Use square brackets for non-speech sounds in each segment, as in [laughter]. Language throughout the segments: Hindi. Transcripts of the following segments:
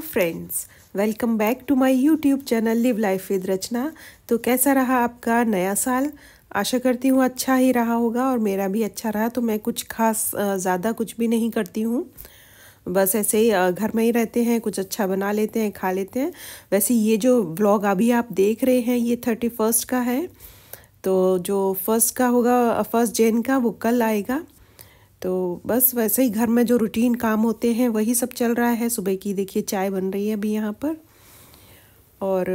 friends welcome back to my YouTube channel live life with Rachna तो कैसा रहा आपका नया साल आशा करती हूँ अच्छा ही रहा होगा और मेरा भी अच्छा रहा तो मैं कुछ खास ज़्यादा कुछ भी नहीं करती हूँ बस ऐसे ही घर में ही रहते हैं कुछ अच्छा बना लेते हैं खा लेते हैं वैसे ये जो ब्लॉग अभी आप देख रहे हैं ये थर्टी फर्स्ट का है तो जो फर्स्ट का होगा फर्स्ट जैन का वो कल आएगा तो बस वैसे ही घर में जो रूटीन काम होते हैं वही सब चल रहा है सुबह की देखिए चाय बन रही है अभी यहाँ पर और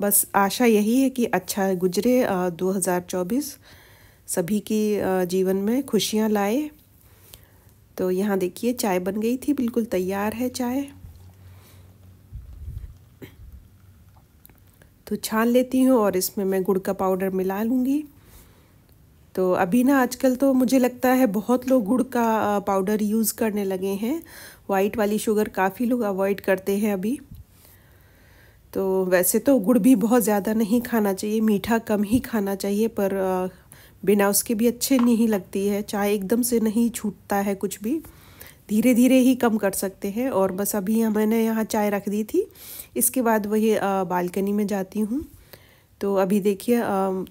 बस आशा यही है कि अच्छा गुजरे चौबीस सभी की जीवन में खुशियाँ लाए तो यहाँ देखिए चाय बन गई थी बिल्कुल तैयार है चाय तो छान लेती हूँ और इसमें मैं गुड़ का पाउडर मिला लूँगी तो अभी ना आजकल तो मुझे लगता है बहुत लोग गुड़ का पाउडर यूज़ करने लगे हैं वाइट वाली शुगर काफ़ी लोग अवॉइड करते हैं अभी तो वैसे तो गुड़ भी बहुत ज़्यादा नहीं खाना चाहिए मीठा कम ही खाना चाहिए पर बिना उसके भी अच्छे नहीं लगती है चाय एकदम से नहीं छूटता है कुछ भी धीरे धीरे ही कम कर सकते हैं और बस अभी मैंने यहाँ चाय रख दी थी इसके बाद वही बालकनी में जाती हूँ तो अभी देखिए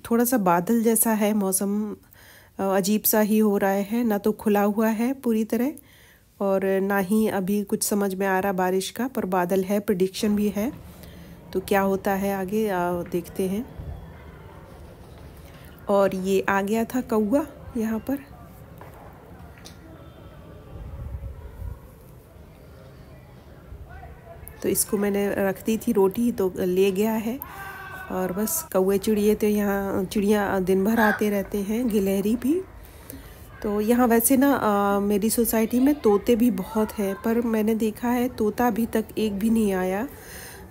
थोड़ा सा बादल जैसा है मौसम अजीब सा ही हो रहा है ना तो खुला हुआ है पूरी तरह और ना ही अभी कुछ समझ में आ रहा बारिश का पर बादल है प्रडिक्शन भी है तो क्या होता है आगे आ, देखते हैं और ये आ गया था कौआ यहाँ पर तो इसको मैंने रख दी थी रोटी तो ले गया है और बस कौए चिड़िए तो यहाँ चिड़िया दिन भर आते रहते हैं गिलहरी भी तो यहाँ वैसे ना आ, मेरी सोसाइटी में तोते भी बहुत हैं पर मैंने देखा है तोता अभी तक एक भी नहीं आया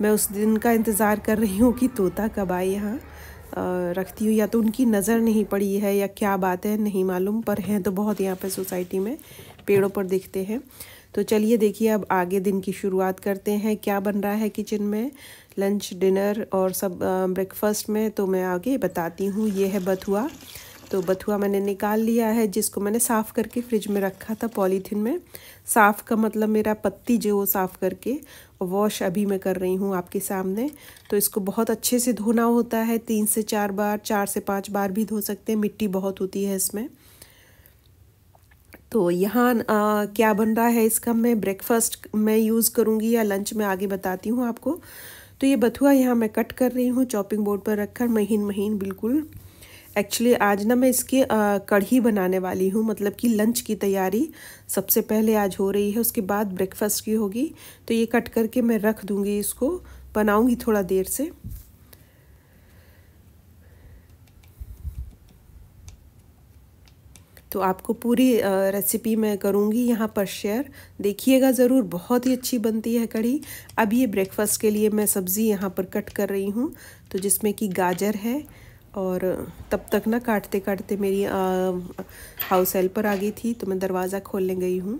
मैं उस दिन का इंतज़ार कर रही हूँ कि तोता कब आए यहाँ रखती हूँ या तो उनकी नज़र नहीं पड़ी है या क्या बात है नहीं मालूम पर हैं तो बहुत यहाँ पर सोसाइटी में पेड़ों पर देखते हैं तो चलिए देखिए अब आगे दिन की शुरुआत करते हैं क्या बन रहा है किचन में लंच डिनर और सब ब्रेकफास्ट में तो मैं आगे बताती हूँ ये है बथुआ तो बथुआ मैंने निकाल लिया है जिसको मैंने साफ़ करके फ्रिज में रखा था पॉलीथीन में साफ़ का मतलब मेरा पत्ती जो वो साफ़ करके वॉश अभी मैं कर रही हूँ आपके सामने तो इसको बहुत अच्छे से धोना होता है तीन से चार बार चार से पाँच बार भी धो सकते हैं मिट्टी बहुत होती है इसमें तो यहाँ क्या बन रहा है इसका मैं ब्रेकफास्ट में यूज़ करूँगी या लंच में आगे बताती हूँ आपको तो ये बथुआ यहाँ मैं कट कर रही हूँ चॉपिंग बोर्ड पर रखकर महीन महीन बिल्कुल एक्चुअली आज ना मैं इसके कढ़ी बनाने वाली हूँ मतलब कि लंच की तैयारी सबसे पहले आज हो रही है उसके बाद ब्रेकफास्ट की होगी तो ये कट करके मैं रख दूँगी इसको बनाऊँगी थोड़ा देर से तो आपको पूरी रेसिपी मैं करूँगी यहाँ पर शेयर देखिएगा ज़रूर बहुत ही अच्छी बनती है कढ़ी अब ये ब्रेकफास्ट के लिए मैं सब्ज़ी यहाँ पर कट कर रही हूँ तो जिसमें कि गाजर है और तब तक ना काटते काटते मेरी हाउस हेल्पर आ गई थी तो मैं दरवाज़ा खोलने गई हूँ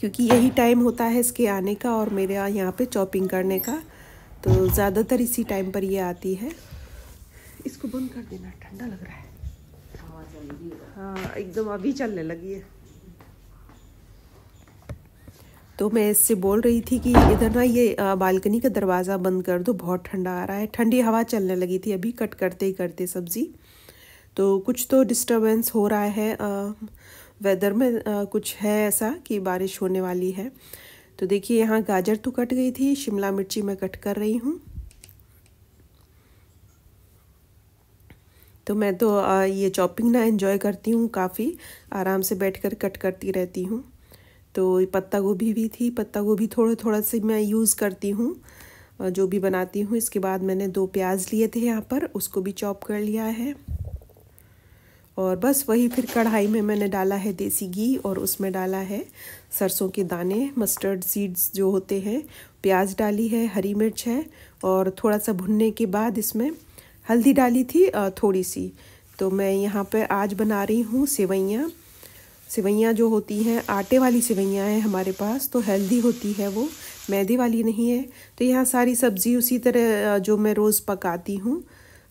क्योंकि यही टाइम होता है इसके आने का और मेरे यहाँ पे चॉपिंग करने का तो ज़्यादातर इसी टाइम पर ये आती है इसको बंद कर देना ठंडा लग रहा है हाँ एकदम अभी चलने लगी है तो मैं इससे बोल रही थी कि इधर ना ये बालकनी का दरवाज़ा बंद कर दो बहुत ठंडा आ रहा है ठंडी हवा चलने लगी थी अभी कट करते ही करते सब्ज़ी तो कुछ तो डिस्टरबेंस हो रहा है आ, वेदर में आ, कुछ है ऐसा कि बारिश होने वाली है तो देखिए यहाँ गाजर तो कट गई थी शिमला मिर्ची मैं कट कर रही हूँ तो मैं तो ये चॉपिंग ना इन्जॉय करती हूँ काफ़ी आराम से बैठ कर कट करती रहती हूँ तो पत्ता गोभी भी थी पत्ता गोभी थोड़ा थोड़ा से मैं यूज़ करती हूँ जो भी बनाती हूँ इसके बाद मैंने दो प्याज लिए थे यहाँ पर उसको भी चॉप कर लिया है और बस वही फिर कढ़ाई में मैंने डाला है देसी घी और उसमें डाला है सरसों के दाने मस्टर्ड सीड्स जो होते हैं प्याज डाली है हरी मिर्च है और थोड़ा सा भुनने के बाद इसमें हल्दी डाली थी थोड़ी सी तो मैं यहाँ पे आज बना रही हूँ सेवैयाँ सेवैयाँ जो होती हैं आटे वाली सेवैयाँ हैं हमारे पास तो हेल्दी होती है वो मैदे वाली नहीं है तो यहाँ सारी सब्ज़ी उसी तरह जो मैं रोज़ पकाती हूँ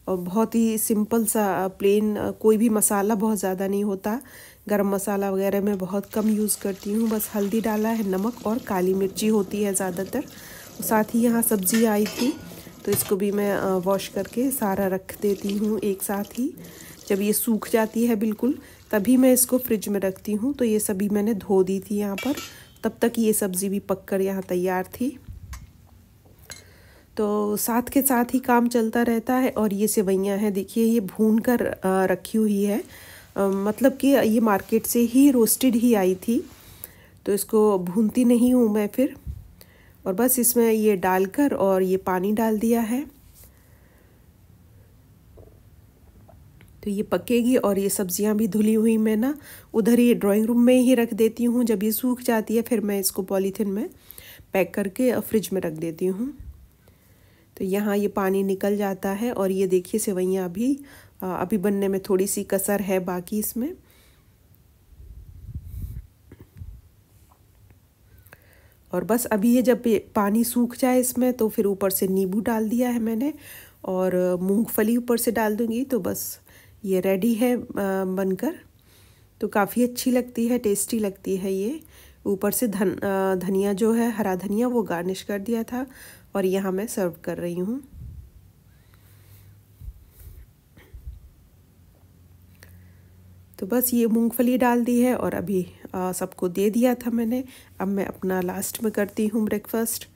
और बहुत ही सिंपल सा प्लेन कोई भी मसाला बहुत ज़्यादा नहीं होता गरम मसाला वगैरह मैं बहुत कम यूज़ करती हूँ बस हल्दी डाला है नमक और काली मिर्ची होती है ज़्यादातर साथ ही यहाँ सब्ज़ी आई थी तो इसको भी मैं वॉश करके सारा रख देती हूँ एक साथ ही जब ये सूख जाती है बिल्कुल तभी मैं इसको फ्रिज में रखती हूँ तो ये सभी मैंने धो दी थी यहाँ पर तब तक ये सब्ज़ी भी पक कर यहाँ तैयार थी तो साथ के साथ ही काम चलता रहता है और ये सेवैयाँ हैं देखिए ये भून कर रखी हुई है मतलब कि ये मार्केट से ही रोस्टेड ही आई थी तो इसको भूनती नहीं हूँ मैं फिर और बस इसमें ये डालकर और ये पानी डाल दिया है तो ये पकेगी और ये सब्जियां भी धुली हुई मैं ना उधर ही ड्राइंग रूम में ही रख देती हूँ जब ये सूख जाती है फिर मैं इसको पॉलीथिन में पैक करके फ्रिज में रख देती हूँ तो यहाँ ये पानी निकल जाता है और ये देखिए सेवैयाँ अभी अभी बनने में थोड़ी सी कसर है बाकी इसमें और बस अभी ये जब पानी सूख जाए इसमें तो फिर ऊपर से नींबू डाल दिया है मैंने और मूंगफली ऊपर से डाल दूँगी तो बस ये रेडी है बनकर तो काफ़ी अच्छी लगती है टेस्टी लगती है ये ऊपर से धन धनिया जो है हरा धनिया वो गार्निश कर दिया था और यहाँ मैं सर्व कर रही हूँ तो बस ये मूंगफली डाल दी है और अभी सबको दे दिया था मैंने अब मैं अपना लास्ट में करती हूँ ब्रेकफास्ट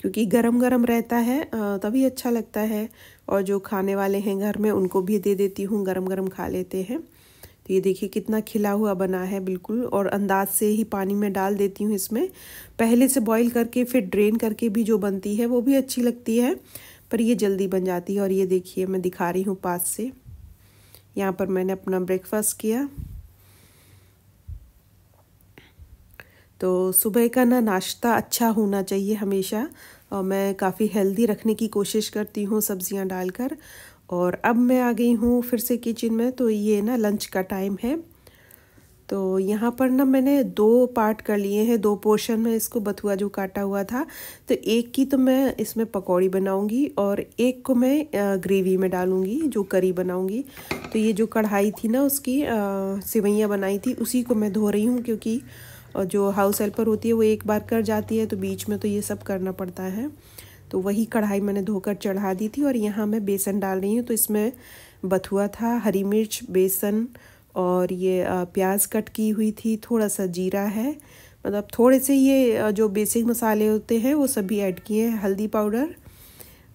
क्योंकि गरम गरम रहता है तभी अच्छा लगता है और जो खाने वाले हैं घर में उनको भी दे देती हूँ गरम गरम खा लेते हैं तो ये देखिए कितना खिला हुआ बना है बिल्कुल और अंदाज से ही पानी में डाल देती हूँ इसमें पहले से बॉईल करके फिर ड्रेन करके भी जो बनती है वो भी अच्छी लगती है पर ये जल्दी बन जाती है और ये देखिए मैं दिखा रही हूँ पास से यहाँ पर मैंने अपना ब्रेकफास्ट किया तो सुबह का ना नाश्ता अच्छा होना चाहिए हमेशा और मैं काफ़ी हेल्दी रखने की कोशिश करती हूँ सब्जियाँ डालकर और अब मैं आ गई हूँ फिर से किचन में तो ये ना लंच का टाइम है तो यहाँ पर ना मैंने दो पार्ट कर लिए हैं दो पोर्शन में इसको बथुआ जो काटा हुआ था तो एक की तो मैं इसमें पकौड़ी बनाऊंगी और एक को मैं ग्रेवी में डालूंगी जो करी बनाऊंगी तो ये जो कढ़ाई थी ना उसकी सिवैयाँ बनाई थी उसी को मैं धो रही हूँ क्योंकि और जो हाउस हेल्पर होती है वो एक बार कर जाती है तो बीच में तो ये सब करना पड़ता है तो वही कढ़ाई मैंने धोकर चढ़ा दी थी और यहाँ मैं बेसन डाल रही हूँ तो इसमें बथुआ था हरी मिर्च बेसन और ये प्याज कट की हुई थी थोड़ा सा जीरा है मतलब थोड़े से ये जो बेसिक मसाले होते हैं वो सभी ऐड किए हैं हल्दी पाउडर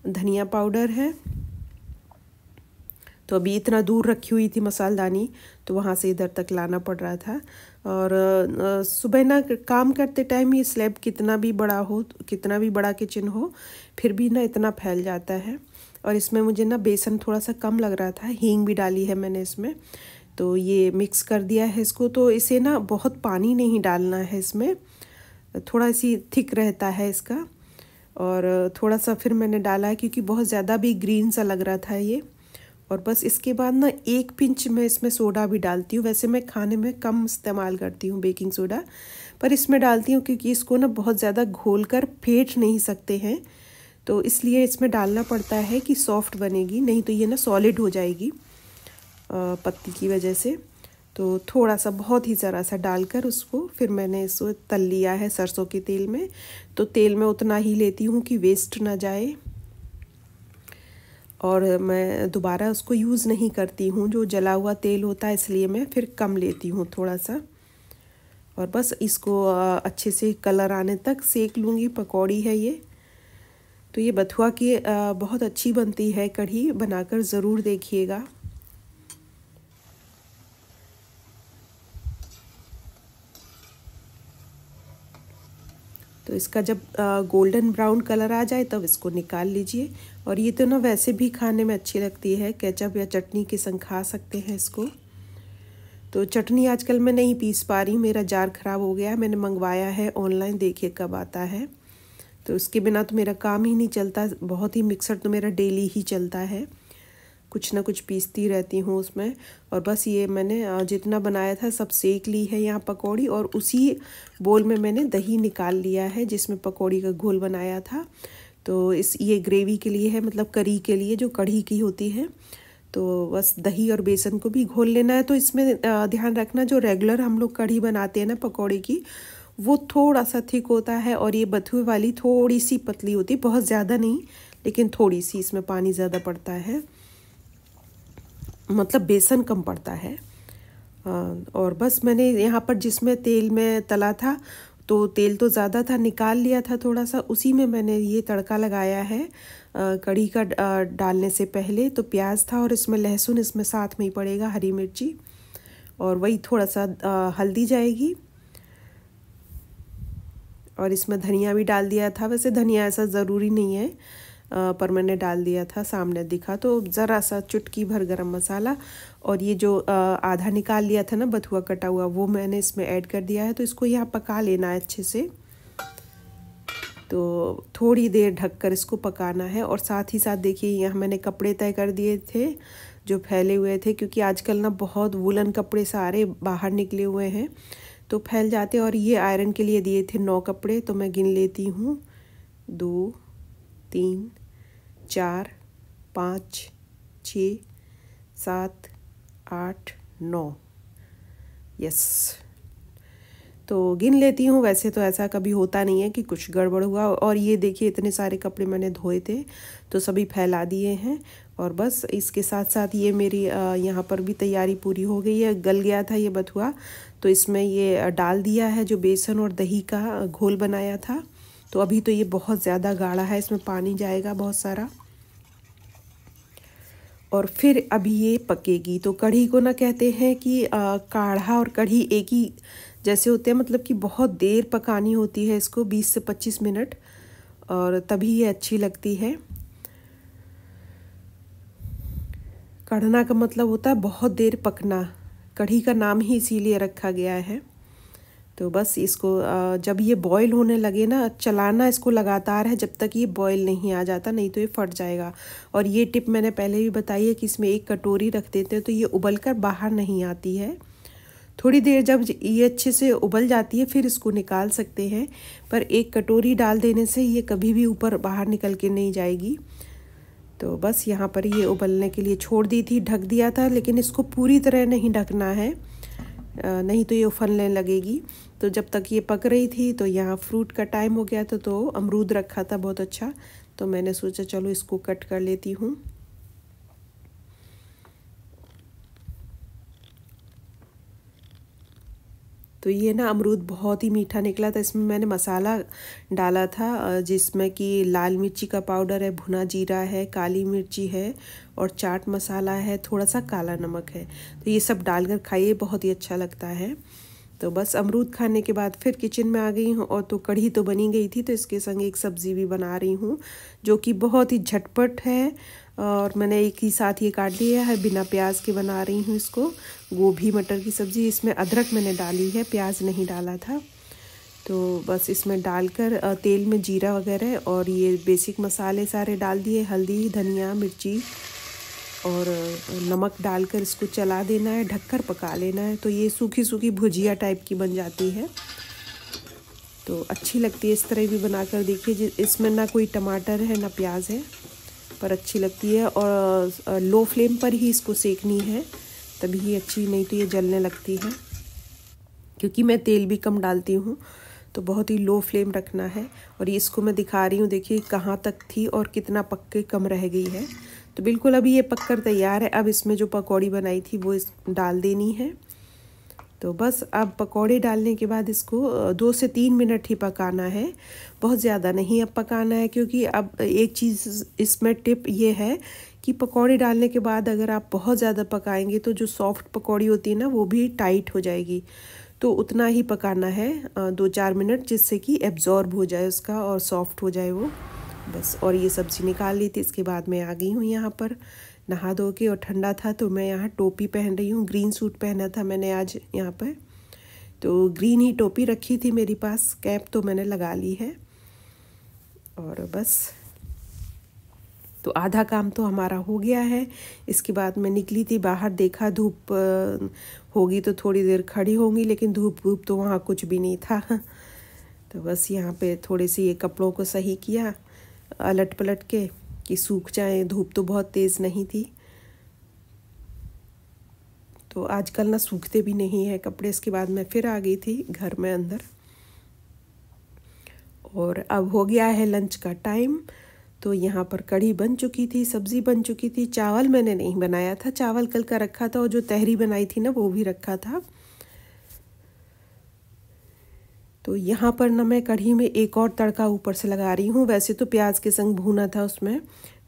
धनिया पाउडर है तो अभी इतना दूर रखी हुई थी मसालदानी तो वहाँ से इधर तक लाना पड़ रहा था और सुबह ना काम करते टाइम ये स्लैब कितना भी बड़ा हो कितना भी बड़ा किचन हो फिर भी ना इतना फैल जाता है और इसमें मुझे ना बेसन थोड़ा सा कम लग रहा था हींग भी डाली है मैंने इसमें तो ये मिक्स कर दिया है इसको तो इसे ना बहुत पानी नहीं डालना है इसमें थोड़ा सी थिक रहता है इसका और थोड़ा सा फिर मैंने डाला है क्योंकि बहुत ज़्यादा भी ग्रीन सा लग रहा था ये और बस इसके बाद ना एक पिंच मैं इसमें सोडा भी डालती हूँ वैसे मैं खाने में कम इस्तेमाल करती हूँ बेकिंग सोडा पर इसमें डालती हूँ क्योंकि इसको ना बहुत ज़्यादा घोल कर फेंट नहीं सकते हैं तो इसलिए इसमें डालना पड़ता है कि सॉफ्ट बनेगी नहीं तो ये ना सॉलिड हो जाएगी पत्ती की वजह से तो थोड़ा सा बहुत ही ज़रा सा डालकर उसको फिर मैंने इसको तल लिया है सरसों के तेल में तो तेल में उतना ही लेती हूँ कि वेस्ट ना जाए और मैं दोबारा उसको यूज़ नहीं करती हूँ जो जला हुआ तेल होता है इसलिए मैं फिर कम लेती हूँ थोड़ा सा और बस इसको अच्छे से कलर आने तक सेक लूँगी पकौड़ी है ये तो ये बथुआ की बहुत अच्छी बनती है कढ़ी बनाकर ज़रूर देखिएगा तो इसका जब गोल्डन ब्राउन कलर आ जाए तब इसको निकाल लीजिए और ये तो ना वैसे भी खाने में अच्छी लगती है केचप या चटनी के संग खा सकते हैं इसको तो चटनी आजकल मैं नहीं पीस पा रही मेरा जार ख़राब हो गया मैंने मंगवाया है ऑनलाइन देखिए कब आता है तो उसके बिना तो मेरा काम ही नहीं चलता बहुत ही मिक्सर तो मेरा डेली ही चलता है कुछ ना कुछ पीसती रहती हूँ उसमें और बस ये मैंने जितना बनाया था सब सेक ली है यहाँ पकौड़ी और उसी बोल में मैंने दही निकाल लिया है जिसमें पकौड़ी का घोल बनाया था तो इस ये ग्रेवी के लिए है मतलब करी के लिए जो कढ़ी की होती है तो बस दही और बेसन को भी घोल लेना है तो इसमें ध्यान रखना जो रेगुलर हम लोग कढ़ी बनाते हैं ना पकौड़े की वो थोड़ा सा थिक होता है और ये बथुए वाली थोड़ी सी पतली होती है बहुत ज़्यादा नहीं लेकिन थोड़ी सी इसमें पानी ज़्यादा पड़ता है मतलब बेसन कम पड़ता है और बस मैंने यहाँ पर जिसमें तेल में तला था तो तेल तो ज़्यादा था निकाल लिया था थोड़ा सा उसी में मैंने ये तड़का लगाया है कढ़ी का डालने से पहले तो प्याज था और इसमें लहसुन इसमें साथ में ही पड़ेगा हरी मिर्ची और वही थोड़ा सा हल्दी जाएगी और इसमें धनिया भी डाल दिया था वैसे धनिया ऐसा ज़रूरी नहीं है पर मैंने डाल दिया था सामने दिखा तो ज़रा सा चुटकी भर गरम मसाला और ये जो आधा निकाल लिया था ना बथुआ कटा हुआ वो मैंने इसमें ऐड कर दिया है तो इसको यहाँ पका लेना है अच्छे से तो थोड़ी देर ढककर इसको पकाना है और साथ ही साथ देखिए यहाँ मैंने कपड़े तय कर दिए थे जो फैले हुए थे क्योंकि आजकल ना बहुत वुलन कपड़े सारे बाहर निकले हुए हैं तो फैल जाते और ये आयरन के लिए दिए थे नौ कपड़े तो मैं गिन लेती हूँ दो तीन चार पाँच छ सात आठ नौ यस तो गिन लेती हूँ वैसे तो ऐसा कभी होता नहीं है कि कुछ गड़बड़ हुआ और ये देखिए इतने सारे कपड़े मैंने धोए थे तो सभी फैला दिए हैं और बस इसके साथ साथ ये मेरी यहाँ पर भी तैयारी पूरी हो गई है गल गया था ये बथुआ तो इसमें ये डाल दिया है जो बेसन और दही का घोल बनाया था तो अभी तो ये बहुत ज़्यादा गाढ़ा है इसमें पानी जाएगा बहुत सारा और फिर अभी ये पकेगी तो कढ़ी को ना कहते हैं कि आ, काढ़ा और कढ़ी एक ही जैसे होते हैं मतलब कि बहुत देर पकानी होती है इसको 20 से 25 मिनट और तभी ये अच्छी लगती है कढ़ना का मतलब होता है बहुत देर पकना कढ़ी का नाम ही इसीलिए रखा गया है तो बस इसको जब ये बॉईल होने लगे ना चलाना इसको लगातार है जब तक ये बॉईल नहीं आ जाता नहीं तो ये फट जाएगा और ये टिप मैंने पहले भी बताई है कि इसमें एक कटोरी रख देते हैं तो ये उबल कर बाहर नहीं आती है थोड़ी देर जब ये अच्छे से उबल जाती है फिर इसको निकाल सकते हैं पर एक कटोरी डाल देने से ये कभी भी ऊपर बाहर निकल के नहीं जाएगी तो बस यहाँ पर ये उबलने के लिए छोड़ दी थी ढक दिया था लेकिन इसको पूरी तरह नहीं ढकना है नहीं तो ये उफलने लगेगी तो जब तक ये पक रही थी तो यहाँ फ्रूट का टाइम हो गया था तो अमरूद रखा था बहुत अच्छा तो मैंने सोचा चलो इसको कट कर लेती हूँ तो ये ना अमरूद बहुत ही मीठा निकला था इसमें मैंने मसाला डाला था जिसमें कि लाल मिर्ची का पाउडर है भुना जीरा है काली मिर्ची है और चाट मसाला है थोड़ा सा काला नमक है तो ये सब डालकर खाइए बहुत ही अच्छा लगता है तो बस अमरूद खाने के बाद फिर किचन में आ गई हूँ और तो कढ़ी तो बनी गई थी तो इसके संग एक सब्ज़ी भी बना रही हूँ जो कि बहुत ही झटपट है और मैंने एक ही साथ ये काट लिया है बिना प्याज के बना रही हूँ इसको गोभी मटर की सब्ज़ी इसमें अदरक मैंने डाली है प्याज नहीं डाला था तो बस इसमें डालकर तेल में जीरा वगैरह और ये बेसिक मसाले सारे डाल दिए हल्दी धनिया मिर्ची और नमक डालकर इसको चला देना है ढककर पका लेना है तो ये सूखी सूखी भुजिया टाइप की बन जाती है तो अच्छी लगती है इस तरह भी बनाकर देखिए इसमें ना कोई टमाटर है ना प्याज है पर अच्छी लगती है और लो फ्लेम पर ही इसको सेकनी है तभी अच्छी नहीं तो ये जलने लगती है क्योंकि मैं तेल भी कम डालती हूँ तो बहुत ही लो फ्लेम रखना है और ये इसको मैं दिखा रही हूँ देखिए कहाँ तक थी और कितना पक के कम रह गई है तो बिल्कुल अभी ये पककर तैयार है अब इसमें जो पकौड़ी बनाई थी वो इस डाल देनी है तो बस अब पकौड़े डालने के बाद इसको दो से तीन मिनट ही पकाना है बहुत ज़्यादा नहीं अब पकाना है क्योंकि अब एक चीज़ इसमें टिप ये है कि पकौड़े डालने के बाद अगर आप बहुत ज़्यादा पकाएंगे तो जो सॉफ्ट पकौड़ी होती है ना वो भी टाइट हो जाएगी तो उतना ही पकाना है दो चार मिनट जिससे कि एब्जॉर्ब हो जाए उसका और सॉफ्ट हो जाए वो बस और ये सब्ज़ी निकाल ली थी इसके बाद मैं आ गई हूँ यहाँ पर नहा धो के और ठंडा था तो मैं यहाँ टोपी पहन रही हूँ ग्रीन सूट पहना था मैंने आज यहाँ पर तो ग्रीन ही टोपी रखी थी मेरे पास कैप तो मैंने लगा ली है और बस तो आधा काम तो हमारा हो गया है इसके बाद मैं निकली थी बाहर देखा धूप होगी तो थोड़ी देर खड़ी होंगी लेकिन धूप धूप तो वहाँ कुछ भी नहीं था [laughs] तो बस यहाँ पे थोड़े से ये कपड़ों को सही किया अलट पलट के कि सूख जाएं धूप तो बहुत तेज़ नहीं थी तो आजकल ना सूखते भी नहीं है कपड़े इसके बाद मैं फिर आ गई थी घर में अंदर और अब हो गया है लंच का टाइम तो यहाँ पर कढ़ी बन चुकी थी सब्ज़ी बन चुकी थी चावल मैंने नहीं बनाया था चावल कल का रखा था और जो तहरी बनाई थी ना वो भी रखा था तो यहाँ पर ना मैं कढ़ी में एक और तड़का ऊपर से लगा रही हूँ वैसे तो प्याज के संग भूना था उसमें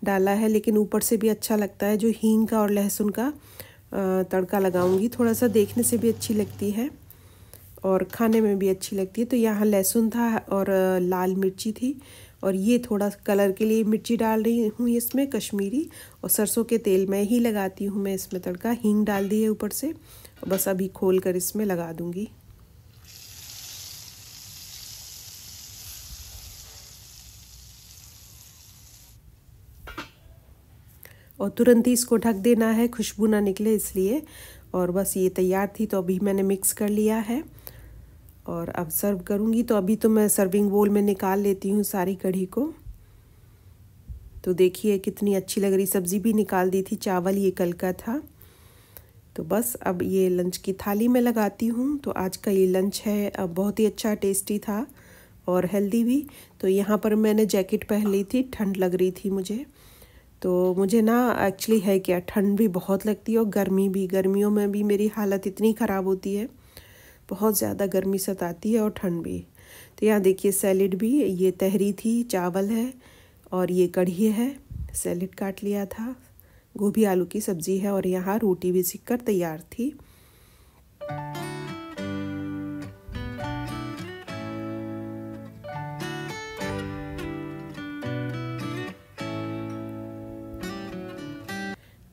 डाला है लेकिन ऊपर से भी अच्छा लगता है जो हींग का और लहसुन का तड़का लगाऊंगी थोड़ा सा देखने से भी अच्छी लगती है और खाने में भी अच्छी लगती है तो यहाँ लहसुन था और लाल मिर्ची थी और ये थोड़ा कलर के लिए मिर्ची डाल रही हूँ इसमें कश्मीरी और सरसों के तेल में ही लगाती हूँ मैं इसमें तड़का हींग डाल दी है ऊपर से बस अभी खोल कर इसमें लगा दूँगी और तुरंत ही इसको ढक देना है खुशबू ना निकले इसलिए और बस ये तैयार थी तो अभी मैंने मिक्स कर लिया है और अब सर्व करूँगी तो अभी तो मैं सर्विंग बोल में निकाल लेती हूँ सारी कढ़ी को तो देखिए कितनी अच्छी लग रही सब्ज़ी भी निकाल दी थी चावल ये कल का था तो बस अब ये लंच की थाली में लगाती हूँ तो आज का ये लंच है अब बहुत ही अच्छा टेस्टी था और हेल्दी भी तो यहाँ पर मैंने जैकेट पहन ली थी ठंड लग रही थी मुझे तो मुझे ना एक्चुअली है क्या ठंड भी बहुत लगती है और गर्मी भी गर्मियों में भी मेरी हालत इतनी ख़राब होती है बहुत ज़्यादा गर्मी सताती है और ठंड भी तो यहाँ देखिए सैलड भी ये तहरी थी चावल है और ये कढ़ी है सैलड काट लिया था गोभी आलू की सब्ज़ी है और यहाँ रोटी भी सीख कर तैयार थी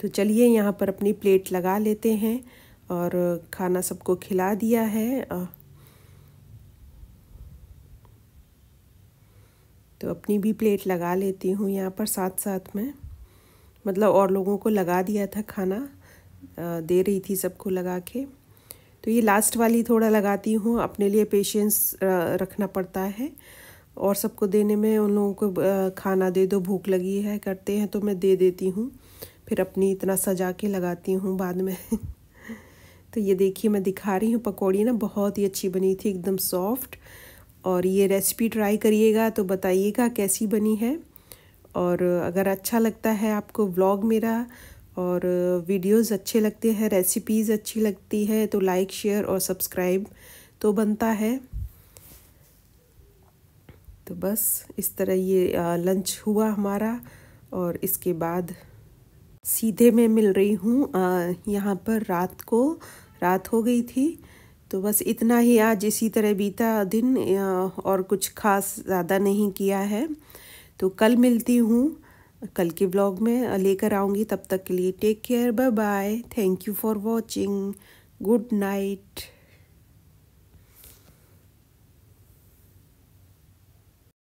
तो चलिए यहाँ पर अपनी प्लेट लगा लेते हैं और खाना सबको खिला दिया है तो अपनी भी प्लेट लगा लेती हूँ यहाँ पर साथ साथ में मतलब और लोगों को लगा दिया था खाना दे रही थी सबको लगा के तो ये लास्ट वाली थोड़ा लगाती हूँ अपने लिए पेशेंस रखना पड़ता है और सबको देने में उन लोगों को खाना दे दो भूख लगी है करते हैं तो मैं दे देती हूँ फिर अपनी इतना सजा के लगाती हूँ बाद में [laughs] तो ये देखिए मैं दिखा रही हूँ पकौड़ी ना बहुत ही अच्छी बनी थी एकदम सॉफ्ट और ये रेसिपी ट्राई करिएगा तो बताइएगा कैसी बनी है और अगर अच्छा लगता है आपको व्लॉग मेरा और वीडियोस अच्छे लगते हैं रेसिपीज़ अच्छी लगती है तो लाइक शेयर और सब्सक्राइब तो बनता है तो बस इस तरह ये लंच हुआ हमारा और इसके बाद सीधे में मिल रही हूँ यहाँ पर रात को रात हो गई थी तो बस इतना ही आज इसी तरह बीता दिन और कुछ खास ज़्यादा नहीं किया है तो कल मिलती हूँ कल के ब्लॉग में लेकर आऊँगी तब तक के लिए take care bye bye thank you for watching good night